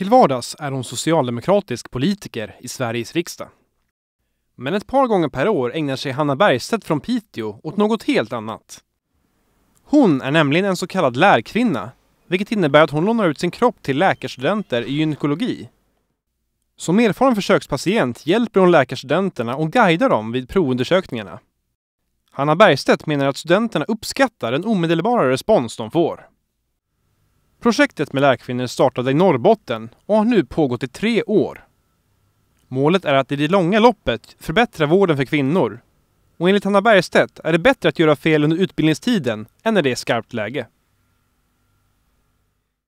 Till vardags är hon socialdemokratisk politiker i Sveriges riksdag. Men ett par gånger per år ägnar sig Hanna Bergstedt från Piteå åt något helt annat. Hon är nämligen en så kallad lärkvinna, vilket innebär att hon lånar ut sin kropp till läkarstudenter i gynekologi. Som erfaren försökspatient hjälper hon läkarstudenterna och guidar dem vid provundersökningarna. Hanna Bergstedt menar att studenterna uppskattar den omedelbara respons de får. Projektet med lärkvinnor startade i Norrbotten och har nu pågått i tre år. Målet är att i det långa loppet förbättra vården för kvinnor. Och enligt Hanna Bergstedt är det bättre att göra fel under utbildningstiden än när det är skarpt läge.